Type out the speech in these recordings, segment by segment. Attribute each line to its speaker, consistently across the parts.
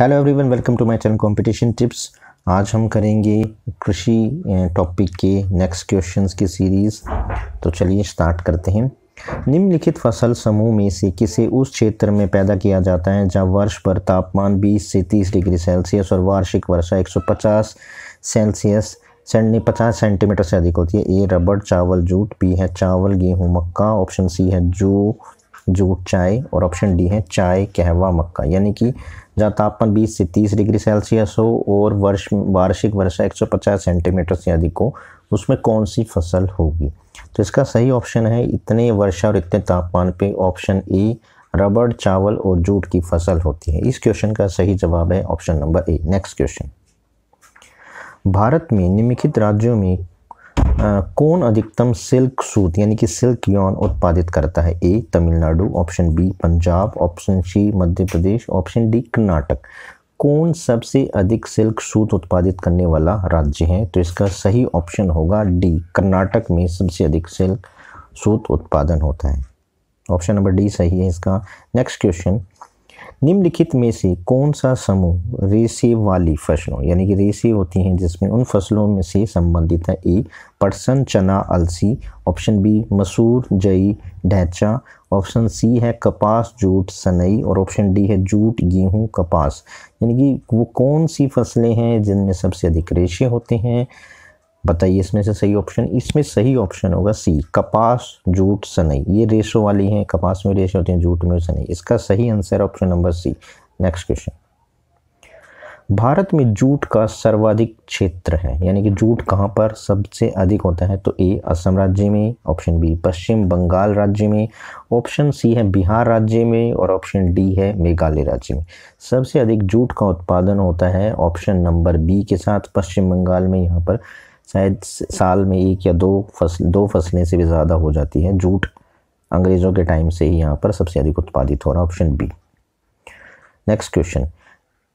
Speaker 1: hello everyone welcome to my channel competition tips आज हम करेंगे कृषि टॉपिक के नेक्स्ट क्वेश्चंस की सीरीज़ तो चलिए स्टार्ट करते हैं निम्नलिखित फसल समूह में से किसे उस क्षेत्र में पैदा किया जाता है जहाँ वर्ष भर तापमान 20 से 30 डिग्री सेल्सियस और वार्षिक वर्षा 150 सेल्सियस सेंटी पचास सेंटीमीटर से अधिक होती है ए रबड़ चावल जूट बी है चावल गेहूँ मक्का ऑप्शन सी है जू जूट चाय और ऑप्शन डी है चाय कहवा मक्का यानी कि जहाँ तापमान 20 से 30 डिग्री सेल्सियस हो और वर्ष वार्षिक वर्षा 150 सेंटीमीटर से अधिक हो उसमें कौन सी फसल होगी तो इसका सही ऑप्शन है इतने वर्षा और इतने तापमान पे ऑप्शन ए रबड़ चावल और जूट की फसल होती है इस क्वेश्चन का सही जवाब है option number A next question Bharat में निम्नलिखित राज्यों में कौन अधिकतम सिल्क सूत यानी कि सिल्क यौन उत्पादित करता है A Tamil Nadu option B Punjab option C Madhya Pradesh option D Karnataka कौन सबसे अधिक सिल्क सूत उत्पादित करने वाला राज्य है तो इसका सही ऑप्शन होगा डी कर्नाटक में सबसे अधिक सिल्क सूत उत्पादन होता है ऑप्शन नंबर डी सही है इसका नेक्स्ट क्वेश्चन निम्नलिखित में से कौन सा समूह रेशे वाली फसलों यानी कि रेसे होती हैं जिसमें उन फसलों में से संबंधित है ए पटसन चना अलसी ऑप्शन बी मसूर जई ढैचा ऑप्शन सी है कपास जूट सनई और ऑप्शन डी है जूट गेहूँ कपास यानी कि वो कौन सी फसलें हैं जिनमें सबसे अधिक रेशे होते हैं बताइए इसमें से सही ऑप्शन इसमें सही ऑप्शन होगा सी कपास जूट सनई ये रेशो वाली हैं कपास में रेशो होते हैं जूट में सनई इसका सही answer option number C next question Bharat में जूट का सर्वाधिक क्षेत्र है यानी कि जूट कहाँ पर सबसे अधिक होता है तो ए असम राज्य में ऑप्शन बी पश्चिम बंगाल राज्य में ऑप्शन सी है बिहार राज्य में और ऑप्शन डी है मेघालय राज्य में सबसे अधिक जूट का उत्पादन होता है ऑप्शन नंबर बी के साथ पश्चिम बंगाल में यहाँ पर शायद साल में एक या दो फसल दो फसलें से भी ज़्यादा हो जाती हैं जूट अंग्रेज़ों के टाइम से ही यहाँ पर सबसे अधिक उत्पादित हो रहा है ऑप्शन बी नेक्स्ट क्वेश्चन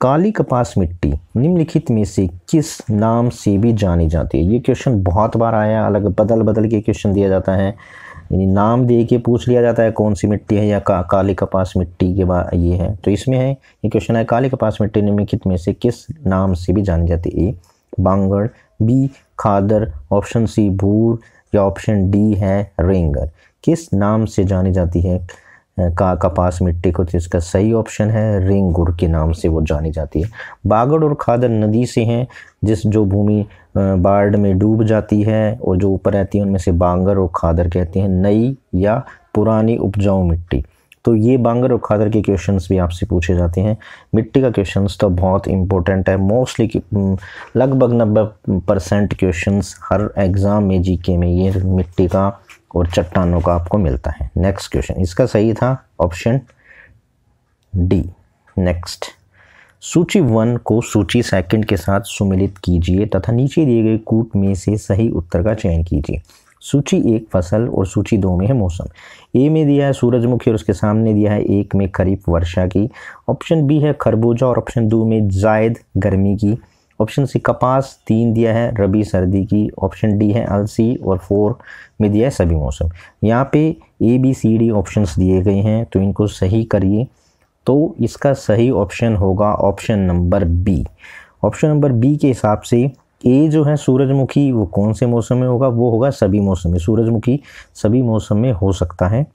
Speaker 1: काली कपास मिट्टी निम्नलिखित में से किस नाम से भी जानी जाती है ये क्वेश्चन बहुत बार आया अलग बदल बदल के क्वेश्चन दिया जाता है यानी नाम दे के पूछ लिया जाता है कौन सी मिट्टी है या का, काली कपास मिट्टी के बाद ये है तो इसमें है ये क्वेश्चन है काली कपास मिट्टी निम्नलिखित में से किस नाम से भी जानी जाती है ए बांगड़ बी खादर ऑप्शन सी भूर या ऑप्शन डी है रेंगर किस नाम से जानी जाती है का कपास मिट्टी को तो इसका सही ऑप्शन है रेंगुर के नाम से वो जानी जाती है बागड़ और खादर नदी से हैं जिस जो भूमि बाढ़ में डूब जाती है और जो ऊपर रहती है उनमें से बांगर और खादर कहते हैं नई या पुरानी उपजाऊ मिट्टी तो ये बांगर और खादर के क्वेश्चंस भी आपसे पूछे जाते हैं मिट्टी का क्वेश्चंस तो बहुत इंपॉर्टेंट है मोस्टली लगभग नब्बे परसेंट क्वेश्चन हर एग्ज़ाम में जीके में ये मिट्टी का और चट्टानों का आपको मिलता है नेक्स्ट क्वेश्चन इसका सही था ऑप्शन डी नेक्स्ट सूची वन को सूची सेकंड के साथ सुमिलित कीजिए तथा नीचे दिए गए कूट में से सही उत्तर का चयन कीजिए सूची एक फसल और सूची दो में है मौसम ए में दिया है सूरजमुखी और उसके सामने दिया है एक में खरीफ वर्षा की ऑप्शन बी है खरबूजा और ऑप्शन दो में जायद गर्मी की ऑप्शन सी कपास तीन दिया है रबी सर्दी की ऑप्शन डी है अलसी और फोर में दिया है सभी मौसम यहाँ पे A B C D options दिए गए हैं तो इनको सही करिए तो इसका सही ऑप्शन होगा option number B option number B के हिसाब से ए जो है सूरजमुखी वो कौन से मौसम में होगा वो होगा सभी मौसम में सूरजमुखी सभी मौसम में हो सकता है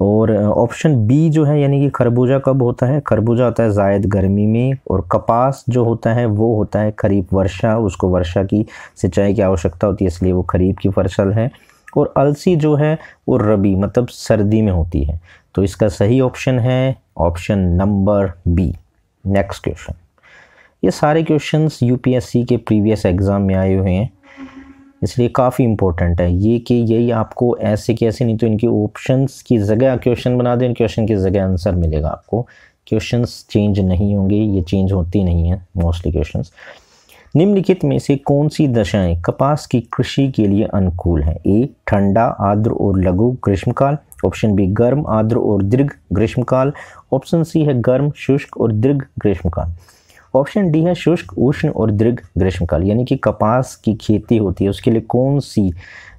Speaker 1: और ऑप्शन बी जो है यानी कि खरबूजा कब होता है खरबूजा होता है जायद गर्मी में और कपास जो होता है वो होता है खरीफ वर्षा उसको वर्षा की सिंचाई की आवश्यकता होती है इसलिए वो खरीफ की फसल है और अलसी जो है वो रबी मतलब सर्दी में होती है तो इसका सही ऑप्शन है option number B next question ये सारे क्वेश्चन यूपीएससी के प्रीवियस एग्ज़ाम में आए हुए हैं इसलिए काफ़ी इंपॉर्टेंट है ये कि यही आपको ऐसे के ऐसे नहीं तो इनके ऑप्शंस की जगह क्वेश्चन बना दें क्वेश्चन की जगह आंसर मिलेगा आपको क्वेश्चंस चेंज नहीं होंगे ये चेंज होती नहीं है मोस्टली क्वेश्चंस निम्नलिखित में से कौन सी दशाएं कपास की कृषि के लिए अनुकूल हैं ए ठंडा आर्द्र और लघु ग्रीष्मकाल ऑप्शन बी गर्म आर्द्र और दीर्घ ग्रीष्मकाल ऑप्शन सी है गर्म शुष्क और दीर्घ ग्रीष्मकाल ऑप्शन डी है शुष्क उष्ण और दीर्घ ग्रीष्मकाल यानी कि कपास की खेती होती है उसके लिए कौन सी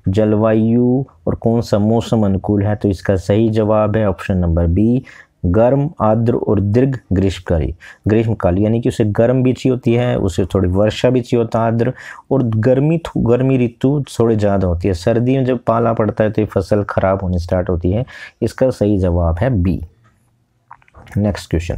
Speaker 1: जलवायु और कौन सा मौसम अनुकूल है तो इसका सही जवाब है ऑप्शन नंबर बी गर्म आर्द्र और दीर्घ ग्रीष्मकाल ग्रीष्मकाल यानी कि उसे गर्म भी चाहिए होती है उसे थोड़ी वर्षा भी चाहिए होता है आर्द्र और गर्मी गर्मी ऋतु थोड़ी ज़्यादा होती है सर्दी में जब पाला पड़ता है तो ये फसल ख़राब होनी स्टार्ट होती है इसका सही जवाब है बी नेक्स्ट क्वेश्चन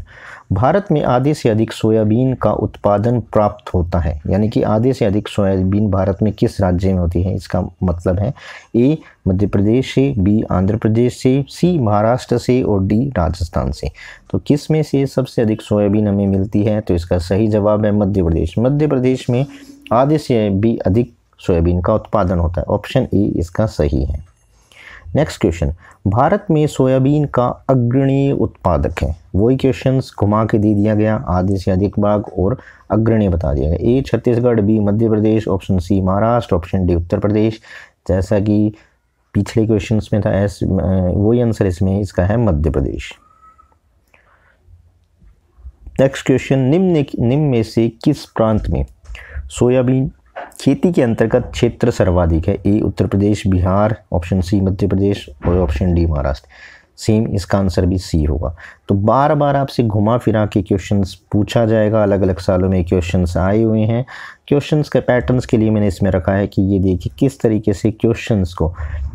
Speaker 1: भारत में आधे से अधिक सोयाबीन का उत्पादन प्राप्त होता है यानी कि आधे से अधिक सोयाबीन भारत में किस राज्य में होती है इसका मतलब है ए मध्य प्रदेश से बी आंध्र प्रदेश से सी महाराष्ट्र से और डी राजस्थान से तो किस में से सबसे अधिक सोयाबीन हमें मिलती है तो इसका सही जवाब है मध्य प्रदेश मध्य प्रदेश में आधे से भी अधिक सोयाबीन का उत्पादन होता है ऑप्शन ए इसका सही है नेक्स्ट क्वेश्चन भारत में सोयाबीन का अग्रणी उत्पादक है वही क्वेश्चन घुमा के दे दिया गया आधे से अधिक भाग और अग्रणी बता दिया गया A Chhattisgarh B Madhya Pradesh option C Maharashtra option D Uttar Pradesh जैसा कि पिछले क्वेश्चन में था एस वही आंसर इसमें इसका है मध्य प्रदेश नेक्स्ट क्वेश्चन निम्न निम्न में से किस प्रांत में सोयाबीन खेती के अंतर्गत क्षेत्र सर्वाधिक है ए उत्तर प्रदेश बिहार ऑप्शन सी मध्य प्रदेश और ऑप्शन डी महाराष्ट्र सेम इसका आंसर भी सी होगा तो बार बार आपसे घुमा फिरा के क्वेश्चंस पूछा जाएगा अलग अलग सालों में क्वेश्चंस आए हुए हैं क्वेश्चंस के पैटर्न्स के लिए मैंने इसमें रखा है कि ये देखिए किस तरीके से क्वेश्चंस को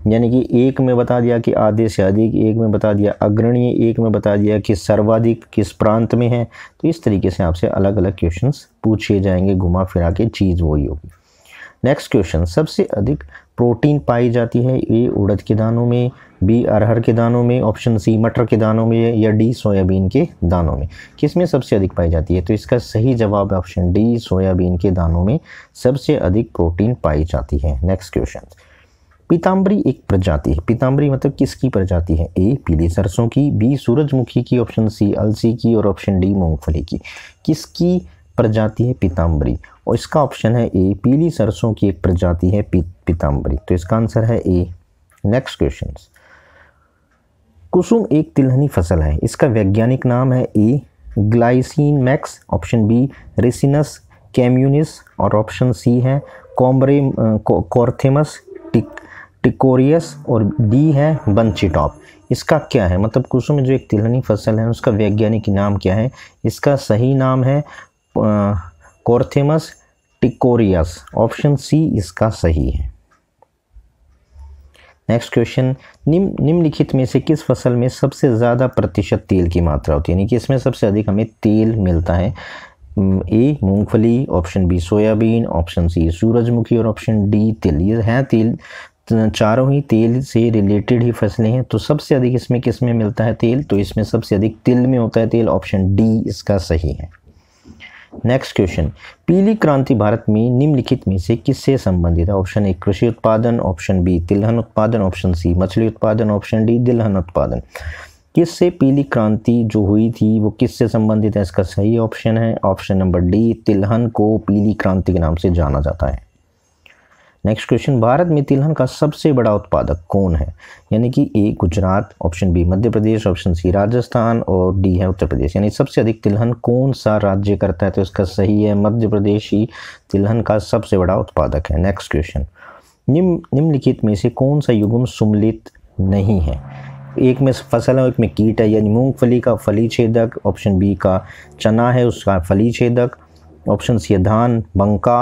Speaker 1: यानी कि एक में बता दिया कि आधे से अधिक एक में बता दिया अग्रणीय एक में बता दिया कि सर्वाधिक किस प्रांत में है तो इस तरीके से आपसे अलग अलग क्वेश्चन पूछे जाएंगे घुमा फिरा के चीज़ वही होगी नेक्स्ट क्वेश्चन सबसे अधिक प्रोटीन पाई जाती है ए उड़द के दानों में बी अरहर के दानों में ऑप्शन सी मटर के दानों में या डी सोयाबीन के दानों में किस में सबसे अधिक पाई जाती है तो इसका सही जवाब ऑप्शन डी सोयाबीन के दानों में सबसे अधिक प्रोटीन पाई जाती है नेक्स्ट क्वेश्चन पीताम्बरी एक प्रजाति है पीताम्बरी मतलब किसकी प्रजाति है ए पीली सरसों की बी सूरजमुखी की ऑप्शन सी अलसी की और ऑप्शन डी मूंगफली की किसकी प्रजाति है पीताम्बरी और इसका ऑप्शन है ए पीली सरसों की एक प्रजाति है पी, पीताम्बरी तो इसका आंसर है ए नेक्स्ट क्वेश्चन कुसुम एक तिलहनी फसल है इसका वैज्ञानिक नाम है A Glycine max option B Ricinus communis और ऑप्शन सी है कॉम्बरे कॉर्थेमस टिक टिकोरियस और डी है बंचीटॉप इसका क्या है मतलब कुसुम जो एक तिलहनी फसल है उसका वैज्ञानिक नाम क्या है इसका सही नाम है आ, कोर्थेमस टिकोरियस ऑप्शन सी इसका सही है नेक्स्ट क्वेश्चन निम्न निम्नलिखित में से किस फसल में सबसे ज़्यादा प्रतिशत तेल की मात्रा होती है यानी कि इसमें सबसे अधिक हमें तेल मिलता है ए मूंगफली option B soybean option C सूरजमुखी और ऑप्शन डी तिल ये हैं तेल चारों ही तेल से रिलेटेड ही फसलें हैं तो सबसे अधिक इसमें किस में मिलता है तेल तो इसमें सबसे अधिक तिल में होता है तेल ऑप्शन डी इसका सही है नेक्स्ट क्वेश्चन पीली क्रांति भारत में निम्नलिखित में से किससे संबंधित है ऑप्शन ए कृषि उत्पादन ऑप्शन बी तिलहन उत्पादन ऑप्शन सी मछली उत्पादन ऑप्शन डी दिलहन उत्पादन किससे पीली क्रांति जो हुई थी वो किससे संबंधित है इसका सही ऑप्शन है ऑप्शन नंबर डी तिलहन को पीली क्रांति के नाम से जाना जाता है नेक्स्ट क्वेश्चन भारत में तिलहन का सबसे बड़ा उत्पादक कौन है यानी कि A Gujarat option B Madhya Pradesh option C Rajasthan और डी है उत्तर प्रदेश यानी सबसे अधिक तिलहन कौन सा राज्य करता है तो इसका सही है मध्य प्रदेश ही तिलहन का सबसे बड़ा उत्पादक है नेक्स्ट क्वेश्चन निम्न निम्नलिखित में से कौन सा युगम सुमलित नहीं है एक में फसल है एक में कीट है यानी मूंगफली का फली छेदक ऑप्शन बी का चना है उसका फली छेदक ऑप्शन सी धान बंका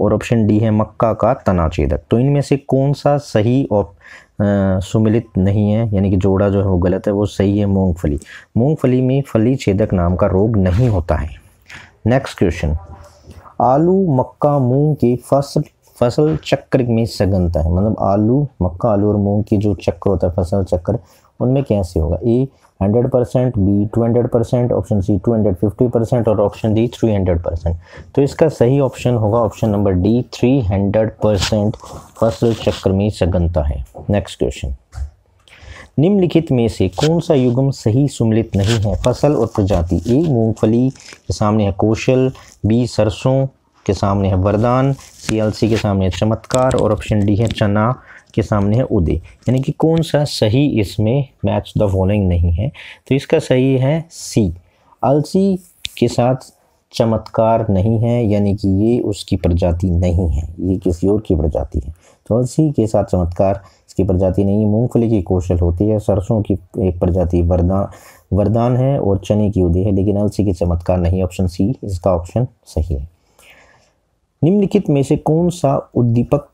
Speaker 1: और ऑप्शन डी है मक्का का तनाछेदक तो इनमें से कौन सा सही और सुमिलित नहीं है यानी कि जोड़ा जो है वो गलत है वो सही है मूंगफली मूंगफली में फली छेदक नाम का रोग नहीं होता है नेक्स्ट क्वेश्चन आलू मक्का मूंग की फसल फसल चक्र में सघनता है मतलब आलू मक्का आलू और मूंग की जो चक्र होता है फसल चक्र उनमें कैसे होगा A hundred percent B two hundred percent option C two hundred fifty percent और option D three hundred percent तो इसका सही ऑप्शन होगा option number D three hundred percent फसल चक्र में सघनता है नेक्स्ट क्वेश्चन निम्नलिखित में से कौन सा युगम सही सुमिलित नहीं है फसल और प्रजाति ए मूंगफली के सामने है कौशल बी सरसों के सामने है वरदान सी के सामने है चमत्कार और ऑप्शन डी है चना के सामने है उदय यानी कि कौन सा सही इसमें मैच द फॉलोइंग नहीं है तो इसका सही है सी अलसी के साथ चमत्कार नहीं है यानी कि ये उसकी प्रजाति नहीं है ये किसी और की प्रजाति है तो अलसी के साथ चमत्कार इसकी प्रजाति नहीं है मूँगफली की कौशल होती है सरसों की एक प्रजाति वरदान वरदान है और चने की उदय है लेकिन अलसी के चमत्कार नहीं ऑप्शन सी इसका ऑप्शन सही है निम्नलिखित में से कौन सा उद्दीपक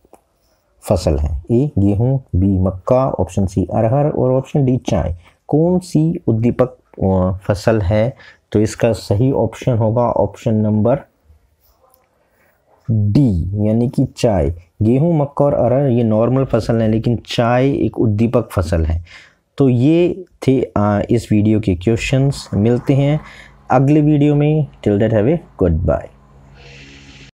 Speaker 1: फसल है ए गेहूं बी मक्का ऑप्शन सी अरहर और ऑप्शन डी चाय कौन सी उद्दीपक फसल है तो इसका सही ऑप्शन होगा ऑप्शन नंबर डी यानी कि चाय गेहूं मक्का और अरहर ये नॉर्मल फसल है लेकिन चाय एक उद्दीपक फसल है तो ये थे इस वीडियो के क्वेश्चंस मिलते हैं अगले वीडियो में till date have a good bye